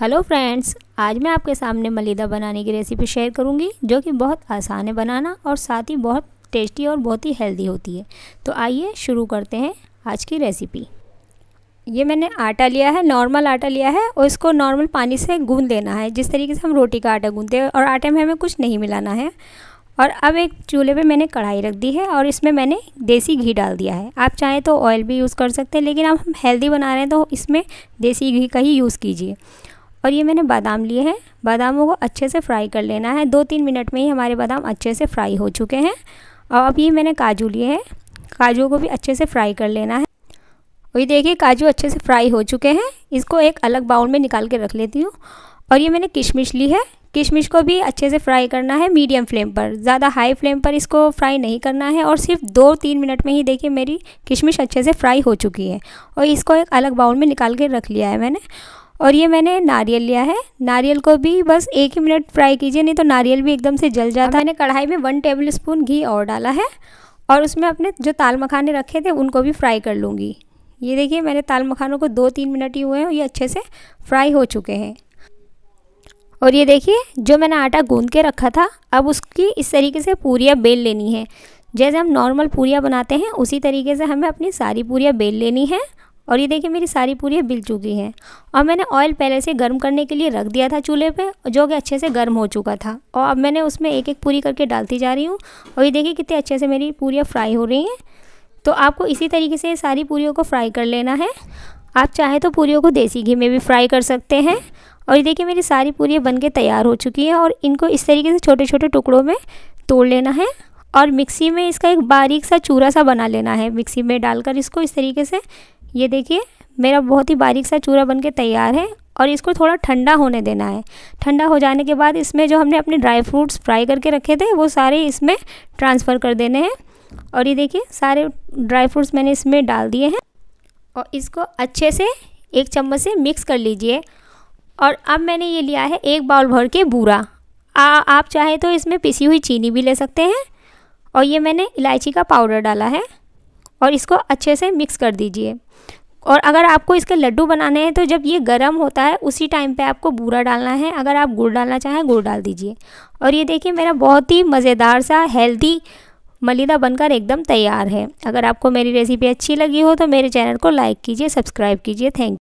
hello friends आज मैं आपके सामने मलिदा बनाने की रेसिपी शेयर करूंगी जो कि बहुत आसान है बनाना और साथ ही बहुत टेस्टी और बहुत ही हेल्दी होती है तो आइए शुरू करते हैं आज की रेसिपी ये मैंने आटा लिया है नॉर्मल आटा लिया है और इसको नॉर्मल पानी से गूंद लेना है जिस तरीके से हम रोटी का आटा गूँधते हैं और आटे में हमें कुछ नहीं मिलाना है और अब एक चूल्हे पे मैंने कढ़ाई रख दी है और इसमें मैंने देसी घी डाल दिया है आप चाहें तो ऑयल भी यूज़ कर सकते हैं लेकिन अब हम हेल्दी बना रहे हैं तो इसमें देसी घी का ही यूज़ कीजिए और ये मैंने बादाम लिए हैं बादामों को अच्छे से फ्राई कर लेना है दो तीन मिनट में ही हमारे बादाम अच्छे से फ्राई हो चुके हैं और अब ये मैंने काजू लिए हैं काजू को भी अच्छे से फ्राई कर लेना है और ये देखिए काजू अच्छे से फ्राई हो चुके हैं इसको एक अलग बाउल में निकाल के रख लेती हूँ और ये मैंने किशमिश ली है किशमिश को भी अच्छे से फ्राई करना है मीडियम फ्लेम पर ज़्यादा हाई फ्लेम पर इसको फ्राई नहीं करना है और सिर्फ दो तीन मिनट में ही देखिए मेरी किशमिश अच्छे से फ्राई हो चुकी है और इसको एक अलग बाउल में निकाल के रख लिया है मैंने और ये मैंने नारियल लिया है नारियल को भी बस एक ही मिनट फ्राई कीजिए नहीं तो नारियल भी एकदम से जल जाता है मैंने कढ़ाई में वन टेबल स्पून घी और डाला है और उसमें अपने जो ताल मखाने रखे थे उनको भी फ्राई कर लूँगी ये देखिए मैंने ताल मखानों को दो तीन मिनट ही हुए हैं ये अच्छे से फ्राई हो चुके हैं और ये देखिए जो मैंने आटा गूंद के रखा था अब उसकी इस तरीके से पूरियाँ बेल लेनी है जैसे हम नॉर्मल पूरियाँ बनाते हैं उसी तरीके से हमें अपनी सारी पूरियाँ बेल लेनी है और ये देखिए मेरी सारी पूरी बिल चुकी है और मैंने ऑयल पहले से गर्म करने के लिए रख दिया था चूल्हे पे जो कि अच्छे से गर्म हो चुका था और अब मैंने उसमें एक एक पूरी करके डालती जा रही हूँ और ये देखिए कितने अच्छे से मेरी पूरियाँ फ्राई हो रही हैं तो आपको इसी तरीके से सारी पूरी को फ्राई कर लेना है आप चाहें तो पूरी को देसी घी में भी फ्राई कर सकते हैं और ये देखिए मेरी सारी पूरी बन के तैयार हो चुकी हैं और इनको इस तरीके से छोटे छोटे टुकड़ों में तोड़ लेना है और मिक्सी में इसका एक बारीक सा चूरा सा बना लेना है मिक्सी में डालकर इसको इस तरीके से ये देखिए मेरा बहुत ही बारीक सा चूरा बनके तैयार है और इसको थोड़ा ठंडा होने देना है ठंडा हो जाने के बाद इसमें जो हमने अपने ड्राई फ्रूट्स फ्राई करके रखे थे वो सारे इसमें ट्रांसफ़र कर देने हैं और ये देखिए सारे ड्राई फ्रूट्स मैंने इसमें डाल दिए हैं और इसको अच्छे से एक चम्मच से मिक्स कर लीजिए और अब मैंने ये लिया है एक बाउल भर के बूरा आ, आप चाहे तो इसमें पिसी हुई चीनी भी ले सकते हैं और ये मैंने इलायची का पाउडर डाला है और इसको अच्छे से मिक्स कर दीजिए और अगर आपको इसके लड्डू बनाने हैं तो जब ये गर्म होता है उसी टाइम पे आपको बूरा डालना है अगर आप गुड़ डालना चाहें गुड़ डाल दीजिए और ये देखिए मेरा बहुत ही मज़ेदार सा हेल्दी मलिदा बनकर एकदम तैयार है अगर आपको मेरी रेसिपी अच्छी लगी हो तो मेरे चैनल को लाइक कीजिए सब्सक्राइब कीजिए थैंक